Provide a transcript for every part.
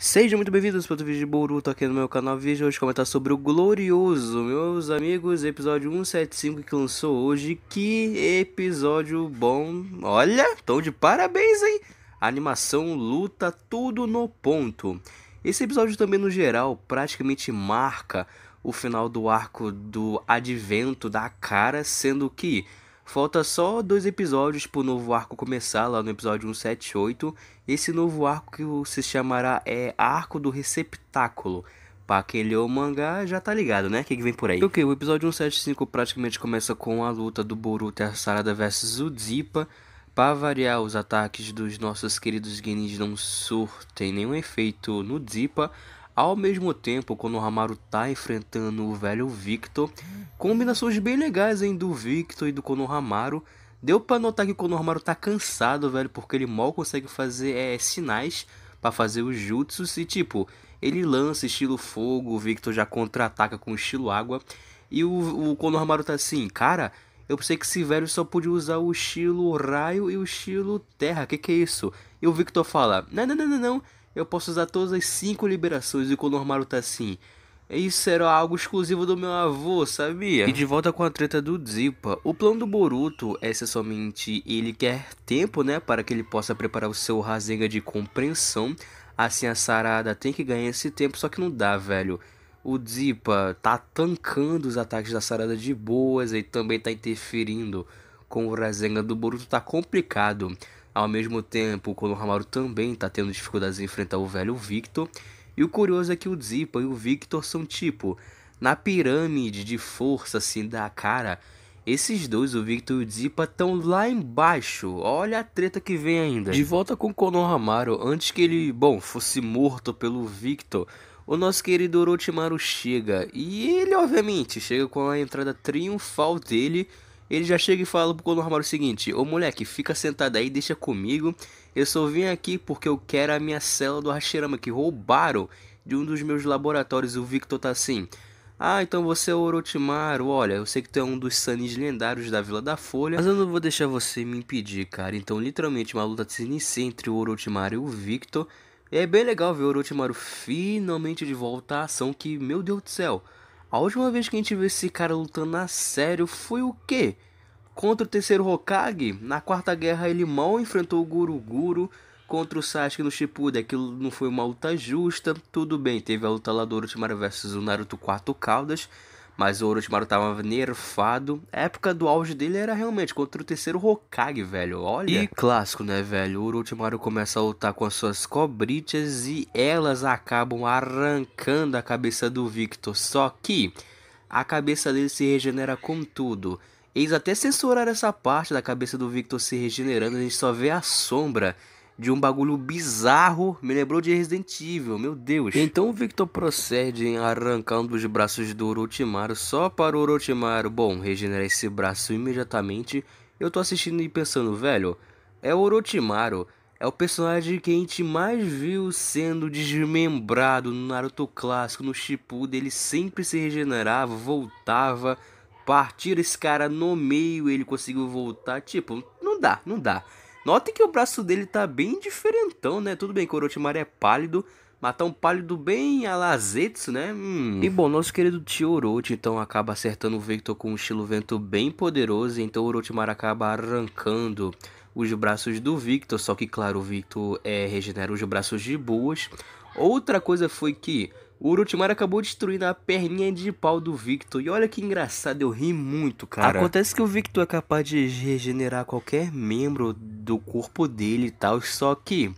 Sejam muito bem-vindos para outro vídeo de Boruto aqui no meu canal. Vídeo hoje comentar sobre o Glorioso, meus amigos, episódio 175 que lançou hoje. Que episódio bom! Olha, tão de parabéns, hein? A animação, luta, tudo no ponto. Esse episódio também, no geral, praticamente marca o final do arco do advento da cara, sendo que Falta só dois episódios para o novo arco começar, lá no episódio 178. Esse novo arco que se chamará é Arco do Receptáculo. Pra quem leu o mangá já tá ligado, né? O que, que vem por aí? Ok, o episódio 175 praticamente começa com a luta do Boruto e a Sarada versus o Zipa. Pra variar, os ataques dos nossos queridos genins não surtem nenhum efeito no Zipa, ao mesmo tempo, quando o Hamaru tá enfrentando o velho Victor, combinações bem legais hein, do Victor e do Konohamaru. Deu para notar que o Konohamaru tá cansado, velho, porque ele mal consegue fazer é, sinais para fazer os jutsus e tipo, ele lança estilo fogo, o Victor já contra-ataca com estilo água. E o, o Konohamaru tá assim, cara, eu pensei que esse velho só podia usar o estilo raio e o estilo terra, que que é isso? E o Victor fala, não, não, não, não, não eu posso usar todas as cinco liberações e quando o Maru tá assim. Isso era algo exclusivo do meu avô, sabia? E de volta com a treta do Zipa. O plano do Boruto é se somente ele quer tempo, né? Para que ele possa preparar o seu Rasenga de compreensão. Assim a Sarada tem que ganhar esse tempo, só que não dá, velho. O Zipa tá tancando os ataques da Sarada de boas e também tá interferindo com o Rasenga do Boruto, tá complicado. Ao mesmo tempo, o Konohamaru também está tendo dificuldades em enfrentar o velho Victor. E o curioso é que o Zipa e o Victor são tipo, na pirâmide de força assim da cara, esses dois, o Victor e o Zipa, estão lá embaixo. Olha a treta que vem ainda. De volta com Konohamaru, antes que ele, bom, fosse morto pelo Victor, o nosso querido Orochimaru chega. E ele, obviamente, chega com a entrada triunfal dele ele já chega e fala pro Colo Armário o seguinte: Ô moleque, fica sentado aí, deixa comigo. Eu só vim aqui porque eu quero a minha cela do Hashirama que roubaram de um dos meus laboratórios. O Victor tá assim. Ah, então você é o Orochimaru. Olha, eu sei que tu é um dos Sanis lendários da Vila da Folha, mas eu não vou deixar você me impedir, cara. Então, literalmente, uma luta se inicia entre o Orochimaru e o Victor. E é bem legal ver o Orochimaru finalmente de volta à ação, que, meu Deus do céu, a última vez que a gente viu esse cara lutando a sério foi o quê? Contra o terceiro Hokage? Na quarta guerra ele mal enfrentou o Guru Guru contra o Sasuke no Shippuden. Aquilo não foi uma luta justa. Tudo bem, teve a luta lá do Orochimaru versus o Naruto 4 Caldas mas o Orochimaru tava nerfado. A época do auge dele era realmente contra o terceiro Hokage, velho. Olha. E clássico, né, velho? O Orochimaru começa a lutar com as suas cobritas e elas acabam arrancando a cabeça do Victor. Só que a cabeça dele se regenera com tudo. Eles até censuraram essa parte da cabeça do Victor se regenerando, a gente só vê a sombra de um bagulho bizarro, me lembrou de Resident Evil, meu Deus. Então o Victor procede em arrancar um dos braços do Orochimaru só para o Orochimaru, bom, regenerar esse braço imediatamente. Eu tô assistindo e pensando, velho, é o Orochimaru, é o personagem que a gente mais viu sendo desmembrado no Naruto clássico, no Shippuden, ele sempre se regenerava, voltava, partir esse cara no meio, ele conseguiu voltar, tipo, não dá, não dá. Notem que o braço dele tá bem diferentão, né? Tudo bem que o Orochimaru é pálido, tá um pálido bem alazetsu, né? Hum. E bom, nosso querido tio Orochi então acaba acertando o Victor com um estilo vento bem poderoso, então o Orochimaru acaba arrancando os braços do Victor, só que claro, o Victor é, regenera os braços de boas. Outra coisa foi que o Orochimaru acabou destruindo a perninha de pau do Victor. E olha que engraçado, eu ri muito, cara. Acontece que o Victor é capaz de regenerar qualquer membro do corpo dele e tal, só que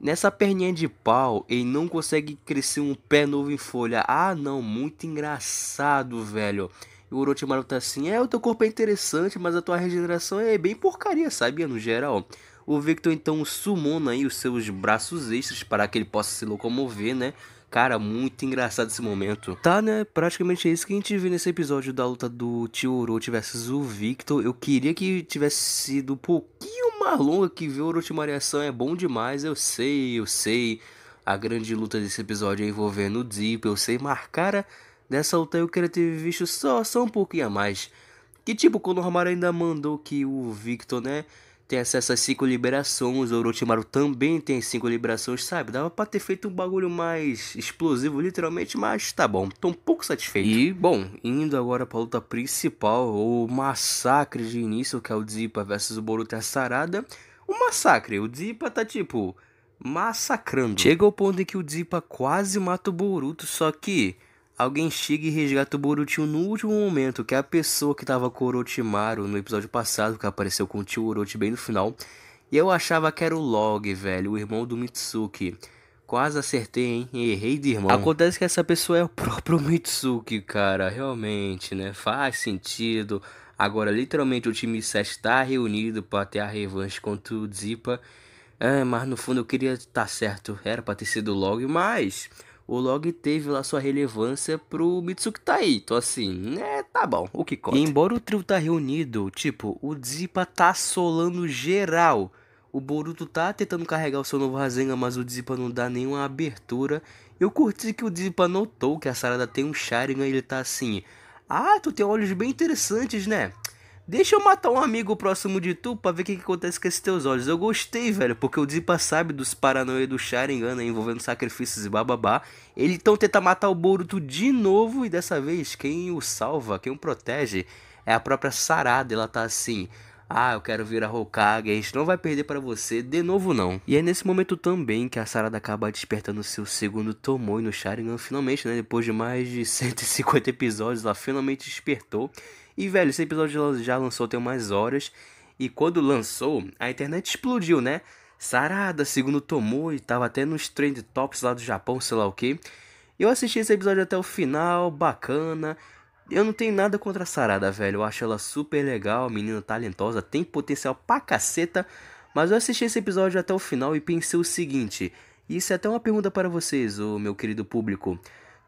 nessa perninha de pau ele não consegue crescer um pé novo em folha. Ah, não, muito engraçado, velho. E o Orochimaru tá assim: é, o teu corpo é interessante, mas a tua regeneração é bem porcaria, sabia? No geral. O Victor então sumona aí os seus braços extras para que ele possa se locomover, né? Cara, muito engraçado esse momento. Tá, né? Praticamente é isso que a gente viu nesse episódio da luta do Tio Orochi versus o Victor. Eu queria que tivesse sido um pouquinho mais longa, que ver o Orochimaru ação é bom demais. Eu sei, eu sei. A grande luta desse episódio é envolvendo o Deep, eu sei, mas cara, dessa luta eu queria ter visto só, só um pouquinho a mais. Que tipo, quando o Romário ainda mandou que o Victor, né? tem acesso a 5 liberações, o Orochimaru também tem 5 liberações, sabe? Dava pra ter feito um bagulho mais explosivo, literalmente, mas tá bom, tô um pouco satisfeito. E, bom, indo agora pra luta principal, o massacre de início, que é o Zipa versus o Boruto e a Sarada. O massacre, o Zipa tá tipo massacrando. Chega ao ponto em que o Zipa quase mata o Boruto, só que Alguém chega e resgata o Boruto no último momento, que é a pessoa que tava com o Orochimaru no episódio passado, que apareceu com o tio Orochi bem no final. E eu achava que era o Log, velho, o irmão do Mitsuki. Quase acertei, hein? Errei de irmão. Acontece que essa pessoa é o próprio Mitsuki, cara. Realmente, né? Faz sentido. Agora, literalmente, o time 7 está reunido para ter a revanche contra o Zipa. É, mas no fundo eu queria estar tá certo. Era para ter sido o Log, mas o log teve lá sua relevância pro Mitsuki Taí. Tá então, assim, né? tá bom, o que conta. embora o trio tá reunido, tipo, o Zipa tá solando geral. O Boruto tá tentando carregar o seu novo Rasengan, mas o Zipa não dá nenhuma abertura. Eu curti que o Zipa notou que a Sarada tem um Sharingan e ele tá assim... Ah, tu tem olhos bem interessantes, né? Deixa eu matar um amigo próximo de tu pra ver o que, que, acontece com esses teus olhos. Eu gostei, velho, porque o Zipa sabe dos paranoia do Sharingan né, envolvendo sacrifícios e bababá. Eles então tenta matar o Boruto de novo e dessa vez quem o salva, quem o protege é a própria Sarada. Ela tá assim: ah, eu quero virar Hokage, a gente não vai perder para você, de novo não. E é nesse momento também que a Sarada acaba despertando seu segundo Tomoi no Sharingan, finalmente, né, depois de mais de 150 episódios, ela finalmente despertou. E, velho, esse episódio já lançou tem umas horas, e quando lançou, a internet explodiu, né? Sarada, segundo Tomoi, tava até nos trend tops lá do Japão, sei lá o que. Eu assisti esse episódio até o final, bacana... Eu não tenho nada contra a Sarada, velho. Eu acho ela super legal, menina talentosa, tem potencial pra caceta. Mas eu assisti esse episódio até o final e pensei o seguinte: isso é até uma pergunta para vocês, o meu querido público.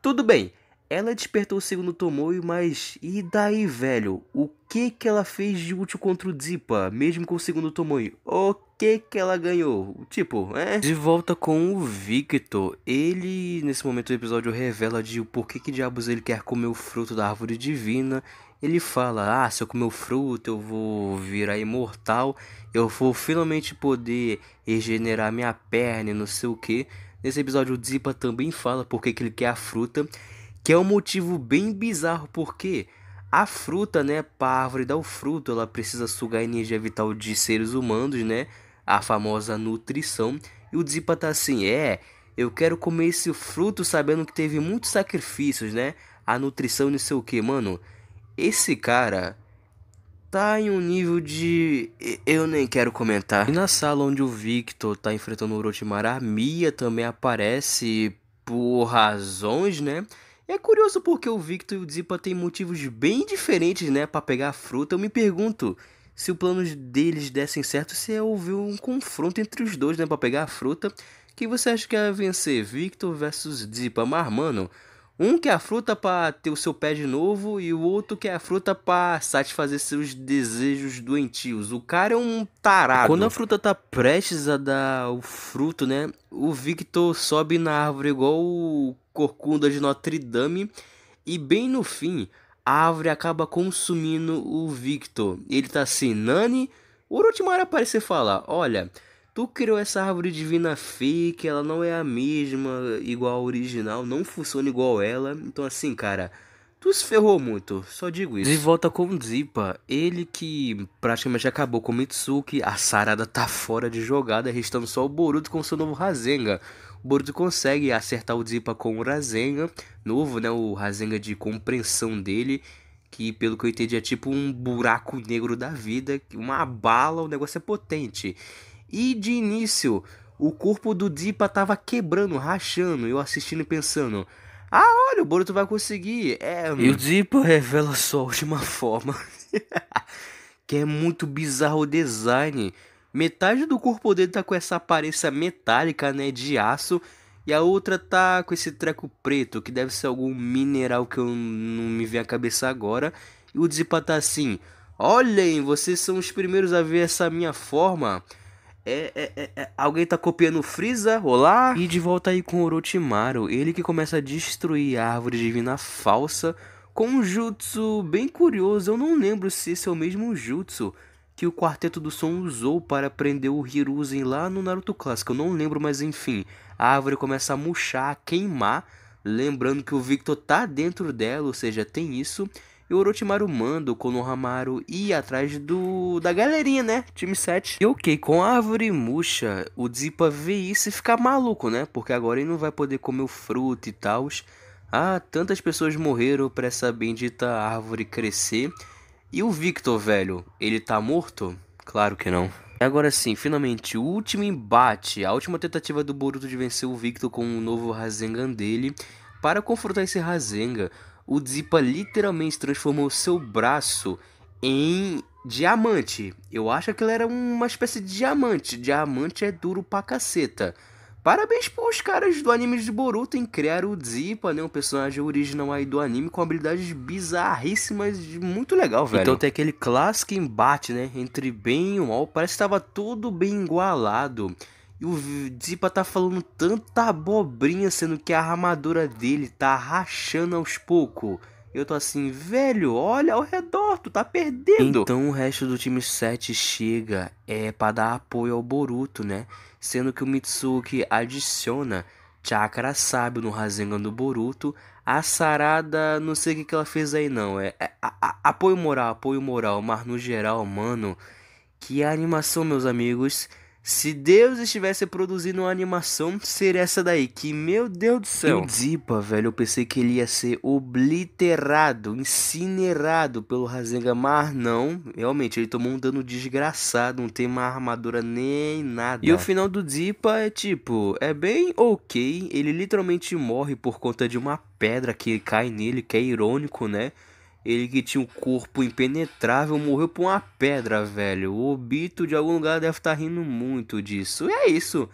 Tudo bem, ela despertou o segundo Tomoyo, mas e daí, velho? O que que ela fez de útil contra o Zipa, mesmo com o segundo Tomoyo? Ok que que ela ganhou? Tipo, é. De volta com o Victor. Ele, nesse momento do episódio, revela de o porquê que diabos ele quer comer o fruto da árvore divina. Ele fala: Ah, se eu comer o fruto, eu vou virar imortal. Eu vou finalmente poder regenerar minha perna e não sei o que. Nesse episódio, o Zipa também fala porque que ele quer a fruta. Que é um motivo bem bizarro, porque a fruta, né, para a árvore dar o fruto, ela precisa sugar a energia vital de seres humanos, né? a famosa nutrição, e o Zipa tá assim, é, eu quero comer esse fruto sabendo que teve muitos sacrifícios, né? A nutrição não sei o que, mano. Esse cara tá em um nível de. Eu nem quero comentar. E na sala onde o Victor tá enfrentando o Orochimaru, a Mia também aparece por razões, né? É curioso porque o Victor e o Zipa têm motivos bem diferentes, né, para pegar a fruta. Eu me pergunto, se o plano deles dessem certo, você houver um confronto entre os dois, né, para pegar a fruta. Quem você acha que ia vencer? Victor versus Zipa. Mas, mano, um quer a fruta para ter o seu pé de novo e o outro quer a fruta para satisfazer seus desejos doentios. O cara é um tarado. Quando a fruta tá prestes a dar o fruto, né, o Victor sobe na árvore igual o corcunda de Notre Dame e bem no fim a árvore acaba consumindo o Victor. Ele tá assim, Nani, o Orochimaru aparece e fala, olha, tu criou essa árvore divina fake, ela não é a mesma, igual a original, não funciona igual ela. Então assim, cara, Tu se ferrou muito, só digo isso. De volta com o Zipa, ele que praticamente acabou com o Mitsuki, a Sarada tá fora de jogada, restando só o Boruto com seu novo rasenga. O Boruto consegue acertar o Zipa com o rasenga novo, né, o rasenga de compreensão dele, que pelo que eu entendi é tipo um buraco negro da vida, uma bala, o negócio é potente. E de início, o corpo do Zipa tava quebrando, rachando, eu assistindo e pensando... Ah, olha, o Boruto vai conseguir. É, e o Zippo revela sua última forma. que é muito bizarro o design. Metade do corpo dele tá com essa aparência metálica, né? De aço. E a outra tá com esse treco preto, que deve ser algum mineral que eu não me vem à cabeça agora. E o Zipa tá assim: Olhem, vocês são os primeiros a ver essa minha forma. É, é, é, é, alguém tá copiando o Freeza? Olá! E de volta aí com Orochimaru, ele que começa a destruir a árvore divina falsa com um jutsu bem curioso. Eu não lembro se esse é o mesmo jutsu que o Quarteto do Som usou para prender o Hiruzen lá no Naruto Clássico. Eu não lembro, mas enfim, a árvore começa a murchar, a queimar, lembrando que o Victor tá dentro dela, ou seja, tem isso. E o Orochimaru manda o Konohamaru ir atrás do da galerinha, né? Time 7. E ok, com a árvore murcha, o Zipa vê isso e fica maluco, né? Porque agora ele não vai poder comer o fruto e tal. Ah, tantas pessoas morreram pra essa bendita árvore crescer. E o Victor, velho, ele tá morto? Claro que não. Agora sim, finalmente, o último embate, a última tentativa do Boruto de vencer o Victor com o novo Rasengan dele para confrontar esse Rasengan o Zipa literalmente transformou seu braço em diamante. Eu acho que ele era uma espécie de diamante. Diamante é duro pra caceta. Parabéns pros caras do anime de Boruto em criar o Zipa, né? Um personagem original aí do anime com habilidades bizarríssimas muito legal, velho. Então tem aquele clássico embate, né? Entre bem e mal. Parece que tava tudo bem igualado. E o Zipa tá falando tanta abobrinha, sendo que a armadura dele tá rachando aos poucos. Eu tô assim, velho, olha ao redor, tu tá perdendo. Então o resto do time 7 chega é para dar apoio ao Boruto, né? Sendo que o Mitsuki adiciona Chakra Sábio no Rasengan do Boruto. A Sarada, não sei o que, que ela fez aí não. É, é a, a, apoio moral, apoio moral. Mas no geral, mano, que animação, meus amigos. Se Deus estivesse produzindo uma animação, seria essa daí. Que, meu Deus do céu. O Zipa, velho, eu pensei que ele ia ser obliterado, incinerado pelo Razenga, mas não. Realmente, ele tomou um dano desgraçado, não tem uma armadura nem nada. E o final do Zipa é tipo, é bem ok. Ele literalmente morre por conta de uma pedra que cai nele, que é irônico, né? Ele que tinha um corpo impenetrável morreu por uma pedra, velho. O Obito de algum lugar deve estar tá rindo muito disso. E é isso.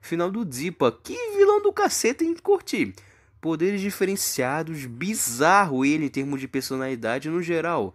Final do Zipa. Que vilão do cacete, hein? Curti. Poderes diferenciados, bizarro ele em termos de personalidade no geral.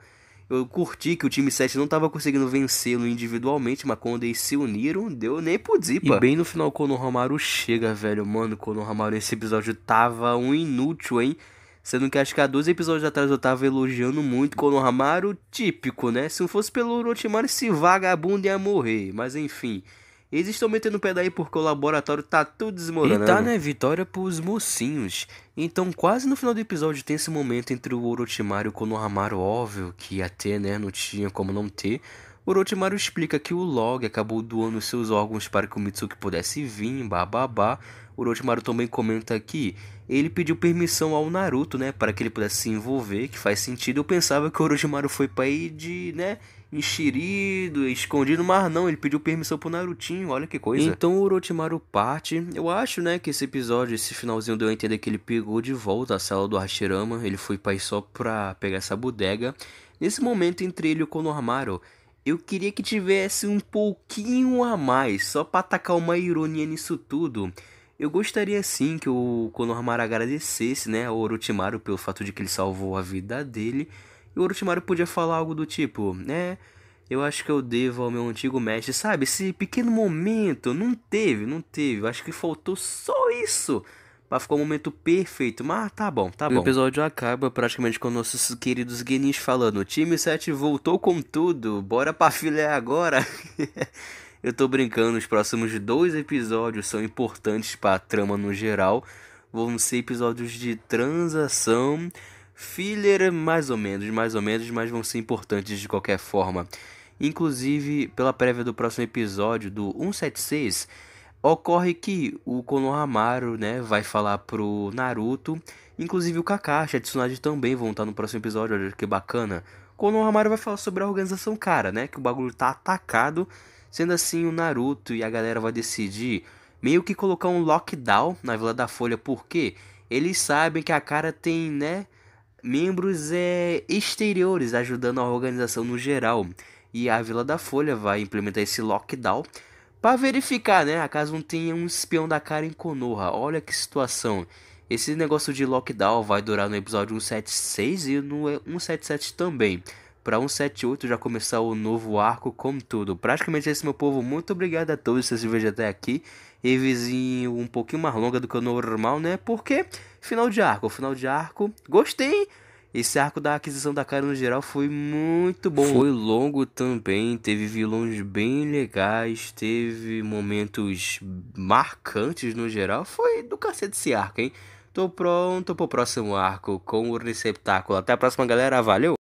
Eu curti que o time 7 não estava conseguindo vencê-lo individualmente, mas quando eles se uniram, deu nem pro Zipa. E bem no final, Konohamaru chega, velho. Mano, Konohamaru, esse episódio tava um inútil, hein? Sendo que acho que há dois episódios atrás eu tava elogiando muito Konohamaru, típico, né? Se não fosse pelo Orochimaru, esse vagabundo ia morrer. Mas enfim, eles estão metendo o pé daí porque o laboratório tá tudo desmoronando. E tá, né? Vitória pros mocinhos. Então, quase no final do episódio tem esse momento entre o Orochimaru e o Konohamaru, óbvio que ia ter, né? Não tinha como não ter. Orochimaru explica que o Log acabou doando seus órgãos para que o Mitsuki pudesse vir, bababá. Orochimaru também comenta que ele pediu permissão ao Naruto, né, para que ele pudesse se envolver, que faz sentido. Eu pensava que o Orochimaru foi para ir de, né, enxerido, escondido, mas não, ele pediu permissão pro Narutinho, olha que coisa. Então o Orochimaru parte, eu acho, né, que esse episódio, esse finalzinho deu a entender que ele pegou de volta a sala do Hashirama, ele foi pra ir só pra pegar essa bodega. Nesse momento entre ele e o Konohamaru, eu queria que tivesse um pouquinho a mais, só para atacar uma ironia nisso tudo. Eu gostaria sim que o Konohamaru agradecesse, né, ao Orochimaru pelo fato de que ele salvou a vida dele. E o Orochimaru podia falar algo do tipo, né, eu acho que eu devo ao meu antigo mestre, sabe? Esse pequeno momento não teve, não teve. Eu acho que faltou só isso mas ficou um momento perfeito. Mas tá bom, tá bom. O episódio acaba praticamente com nossos queridos Guinness falando: o time 7 voltou com tudo, bora pra filé agora. Eu tô brincando, os próximos dois episódios são importantes para a trama no geral. Vão ser episódios de transação, filler mais ou menos, mais ou menos, mas vão ser importantes de qualquer forma. Inclusive, pela prévia do próximo episódio do 176, Ocorre que o Konohamaru, né, vai falar pro Naruto, inclusive o Kakashi, a Tsunade também vão estar no próximo episódio, olha que bacana. O Konohamaru vai falar sobre a organização cara, né, que o bagulho tá atacado, sendo assim o Naruto e a galera vai decidir meio que colocar um lockdown na Vila da Folha, porque eles sabem que a cara tem, né, membros é, exteriores ajudando a organização no geral. E a Vila da Folha vai implementar esse lockdown para verificar, né? Acaso não tenha um espião da cara em Konoha. Olha que situação. Esse negócio de lockdown vai durar no episódio 176 e no 177 também. Para 178 já começar o novo arco como tudo. Praticamente esse é meu povo, muito obrigado a todos que vocês até aqui. E vizinho um pouquinho mais longa do que o normal, né? Porque final de arco, final de arco. Gostei! Esse arco da aquisição da cara no geral foi muito bom. Foi longo também, teve vilões bem legais, teve momentos marcantes no geral. Foi do cacete esse arco, hein? Tô pronto pro próximo arco com o receptáculo. Até a próxima, galera. Valeu!